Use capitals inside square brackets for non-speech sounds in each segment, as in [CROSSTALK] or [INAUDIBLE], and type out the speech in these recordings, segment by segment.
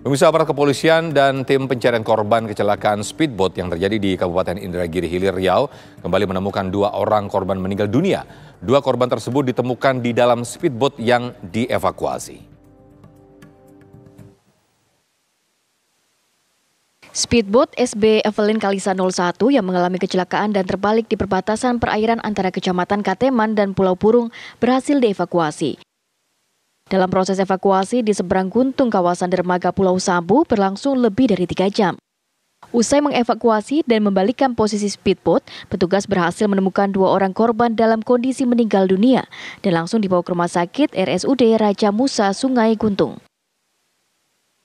Pemirsa aparat kepolisian dan tim pencarian korban kecelakaan speedboat yang terjadi di Kabupaten Indragiri Hilir Riau kembali menemukan dua orang korban meninggal dunia. Dua korban tersebut ditemukan di dalam speedboat yang dievakuasi. Speedboat SB Evelyn Kalisa 01 yang mengalami kecelakaan dan terbalik di perbatasan perairan antara Kecamatan Kateman dan Pulau Purung berhasil dievakuasi. Dalam proses evakuasi di seberang Guntung kawasan dermaga Pulau Sabu berlangsung lebih dari tiga jam. Usai mengevakuasi dan membalikkan posisi speedboat, petugas berhasil menemukan dua orang korban dalam kondisi meninggal dunia dan langsung dibawa ke rumah sakit RSUD Raja Musa Sungai Guntung.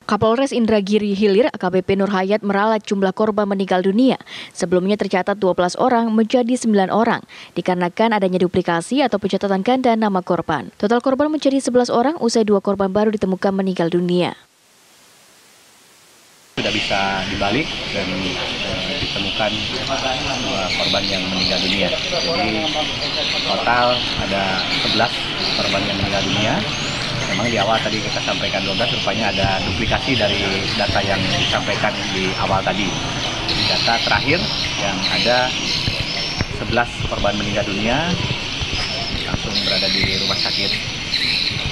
Kapolres Indragiri Hilir AKBP Nur Hayat meralat jumlah korban meninggal dunia. Sebelumnya tercatat 12 orang menjadi 9 orang dikarenakan adanya duplikasi atau pencatatan ganda nama korban. Total korban menjadi 11 orang usai dua korban baru ditemukan meninggal dunia. Sudah bisa dibalik dan eh, ditemukan dua korban yang meninggal dunia. Jadi total ada 11 korban yang meninggal dunia memang di awal tadi kita sampaikan 12 rupanya ada duplikasi dari data yang disampaikan di awal tadi. Jadi data terakhir yang ada 11 korban meninggal dunia langsung berada di rumah sakit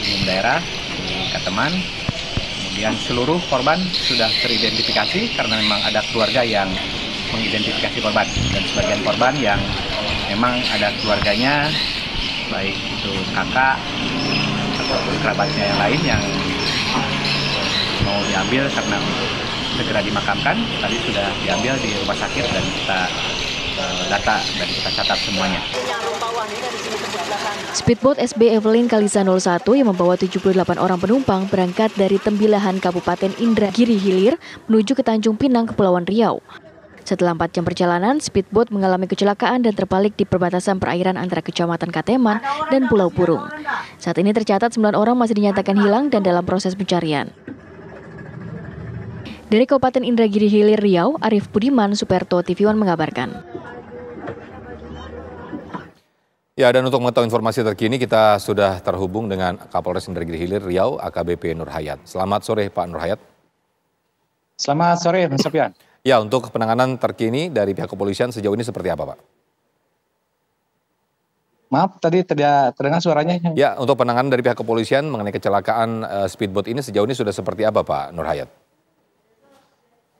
umum daerah di Kateman. Kemudian seluruh korban sudah teridentifikasi karena memang ada keluarga yang mengidentifikasi korban dan sebagian korban yang memang ada keluarganya baik itu kakak kerabatnya yang lain yang mau diambil karena segera dimakamkan tadi sudah diambil di rumah sakit dan kita eh, data dan kita catat semuanya. Speedboat SB Evelyn Kalisa 01 yang membawa 78 orang penumpang berangkat dari Tembilahan Kabupaten Indragiri Hilir menuju ke Tanjung Pinang, Kepulauan Riau. Setelah empat jam perjalanan, speedboat mengalami kecelakaan dan terbalik di perbatasan perairan antara Kecamatan Kateman dan Pulau Burung. Saat ini tercatat sembilan orang masih dinyatakan hilang dan dalam proses pencarian. Dari Kabupaten Indragiri Hilir Riau, Arif Budiman Superto TV1 mengabarkan. Ya, dan untuk mengetahui informasi terkini, kita sudah terhubung dengan Kapolres Indragiri Hilir Riau, AKBP Nurhayat Selamat sore, Pak Nurhayat Selamat sore, Mas Sofian. Ya, untuk penanganan terkini dari pihak kepolisian sejauh ini seperti apa, Pak? Maaf, tadi terdengar, suaranya. Ya, untuk penanganan dari pihak kepolisian mengenai kecelakaan uh, speedboat ini sejauh ini sudah seperti apa, Pak Nur Hayat?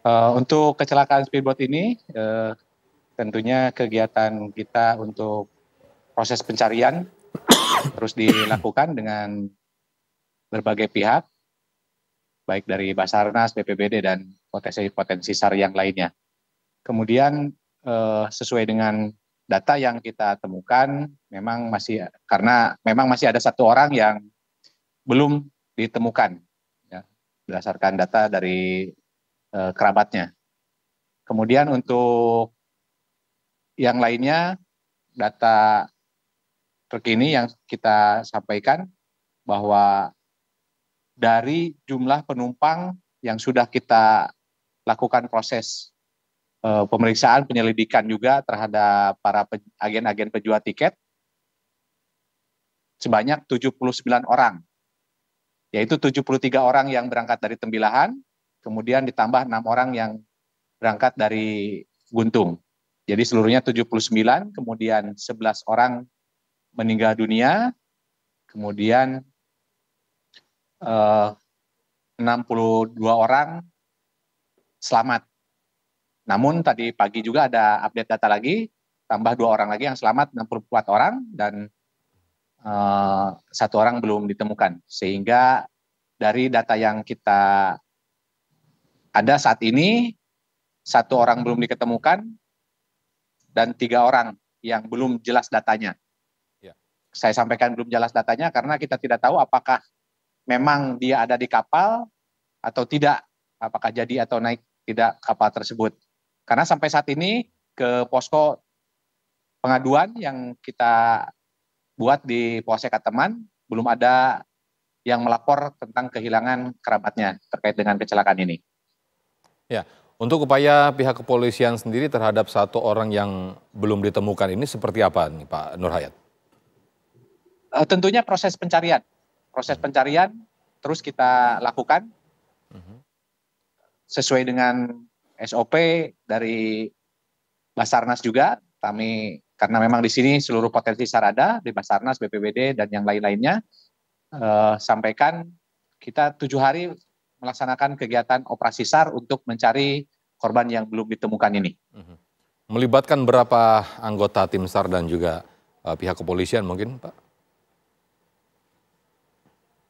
Uh, untuk kecelakaan speedboat ini, uh, tentunya kegiatan kita untuk proses pencarian [COUGHS] terus dilakukan dengan berbagai pihak, baik dari Basarnas, BPBD, dan potensi-potensi SAR yang lainnya. Kemudian eh, sesuai dengan data yang kita temukan memang masih karena memang masih ada satu orang yang belum ditemukan ya, berdasarkan data dari eh, kerabatnya. Kemudian untuk yang lainnya data terkini yang kita sampaikan bahwa dari jumlah penumpang yang sudah kita lakukan proses uh, pemeriksaan penyelidikan juga terhadap para agen-agen penjual tiket sebanyak 79 orang. Yaitu 73 orang yang berangkat dari Tembilahan, kemudian ditambah enam orang yang berangkat dari Guntung. Jadi seluruhnya 79, kemudian 11 orang meninggal dunia, kemudian eh, 62 orang selamat. Namun tadi pagi juga ada update data lagi, tambah dua orang lagi yang selamat 64 orang dan uh, satu orang belum ditemukan. Sehingga dari data yang kita ada saat ini satu orang belum diketemukan dan tiga orang yang belum jelas datanya. Ya. Saya sampaikan belum jelas datanya karena kita tidak tahu apakah memang dia ada di kapal atau tidak, apakah jadi atau naik tidak kapal tersebut. Karena sampai saat ini ke posko pengaduan yang kita buat di Polsek Kateman belum ada yang melapor tentang kehilangan kerabatnya terkait dengan kecelakaan ini. Ya, untuk upaya pihak kepolisian sendiri terhadap satu orang yang belum ditemukan ini seperti apa nih Pak Nurhayat? Uh, eh, tentunya proses pencarian. Proses hmm. pencarian terus kita lakukan. Uh hmm. -huh sesuai dengan SOP dari Basarnas juga. Kami karena memang di sini seluruh potensi sarada di Basarnas, BPBD dan yang lain-lainnya eh, sampaikan kita tujuh hari melaksanakan kegiatan operasi SAR untuk mencari korban yang belum ditemukan ini. Mhm. Melibatkan berapa anggota tim SAR dan juga eh, pihak kepolisian mungkin, Pak?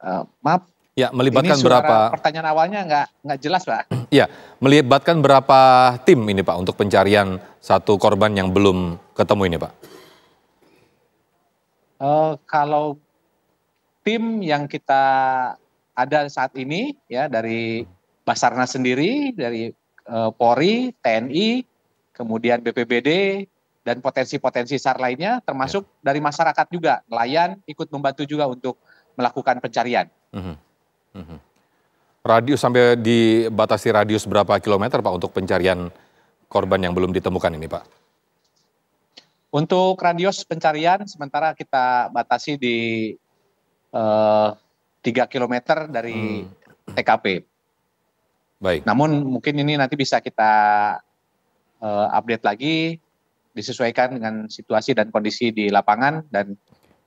Eh, maaf, Ya, melibatkan ini berapa? Pertanyaan awalnya nggak nggak jelas, Pak. [CLEARS THROAT] Ya, melibatkan berapa tim ini, Pak, untuk pencarian satu korban yang belum ketemu ini, Pak? Uh, kalau tim yang kita ada saat ini, ya dari Basarnas sendiri, dari uh, Polri, TNI, kemudian BPBD dan potensi-potensi sar lainnya, termasuk ya. dari masyarakat juga, nelayan ikut membantu juga untuk melakukan pencarian. Uh mhm. -huh. Radius sampai dibatasi radius berapa kilometer Pak untuk pencarian korban yang belum ditemukan ini Pak? Untuk radius pencarian sementara kita batasi di eh, kilometer dari hmm. TKP. Baik. Namun mungkin ini nanti bisa kita eh, update lagi disesuaikan dengan situasi dan kondisi di lapangan dan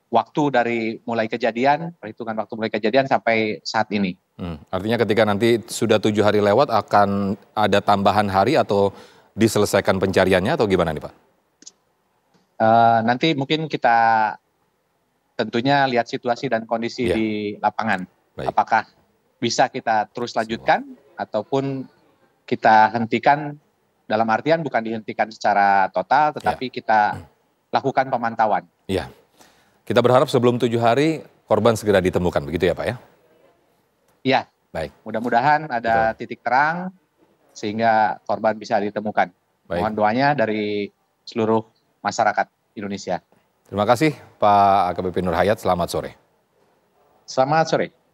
waktu dari mulai kejadian, perhitungan waktu mulai kejadian sampai saat ini. Hmm, artinya ketika nanti sudah tujuh hari lewat akan ada tambahan hari atau diselesaikan pencariannya atau gimana nih Pak? Uh, nanti mungkin kita tentunya lihat situasi dan kondisi yeah. di lapangan. Baik. Apakah bisa kita terus lanjutkan Semua. ataupun kita hentikan dalam artian bukan dihentikan secara total tetapi yeah. kita lakukan pemantauan. Yeah. Kita berharap sebelum tujuh hari korban segera ditemukan, begitu ya Pak ya? Iya. Baik. Mudah-mudahan ada Betul. titik terang sehingga korban bisa ditemukan. Baik. Mohon doanya dari seluruh masyarakat Indonesia. Terima kasih Pak AKBP Nurhayat, Hayat, selamat sore. Selamat sore.